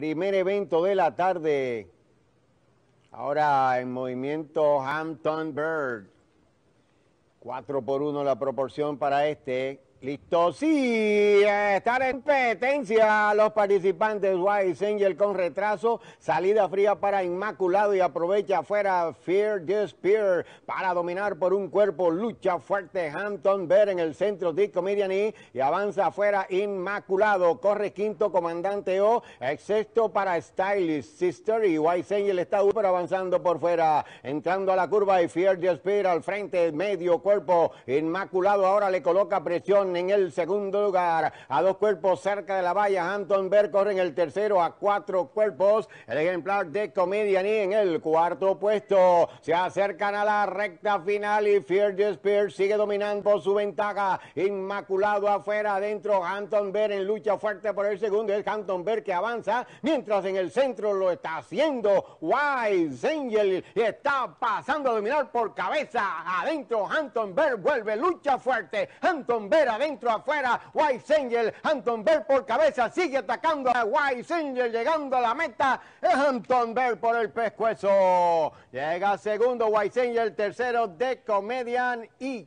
Primer evento de la tarde. Ahora en movimiento Hampton Bird. Cuatro por uno la proporción para este. Listo, sí, eh, estar en competencia los participantes White Angel con retraso, salida fría para Inmaculado y aprovecha afuera Fear Spear para dominar por un cuerpo, lucha fuerte Hampton Ver en el centro de Comedian e y avanza afuera Inmaculado, corre quinto comandante O, excepto para Stylish Sister y White Angel está super avanzando por fuera, entrando a la curva y Fear Spear al frente, medio cuerpo, Inmaculado ahora le coloca presión en el segundo lugar. A dos cuerpos cerca de la valla, Anton Ver corre en el tercero. A cuatro cuerpos, el ejemplar de Comediani en el cuarto puesto. Se acercan a la recta final y Fierce Spears sigue dominando su ventaja. Inmaculado afuera, adentro, Anton Ver en lucha fuerte por el segundo. Es Anton Ver que avanza, mientras en el centro lo está haciendo Wise Angel. y Está pasando a dominar por cabeza. Adentro, Anton Ver vuelve, lucha fuerte. Anton Ver adentro, afuera. White Angel, Anton Bell por cabeza, sigue atacando a White Angel, llegando a la meta. Es Anton Bell por el pescuezo. Llega segundo White Angel, tercero de Comedian y...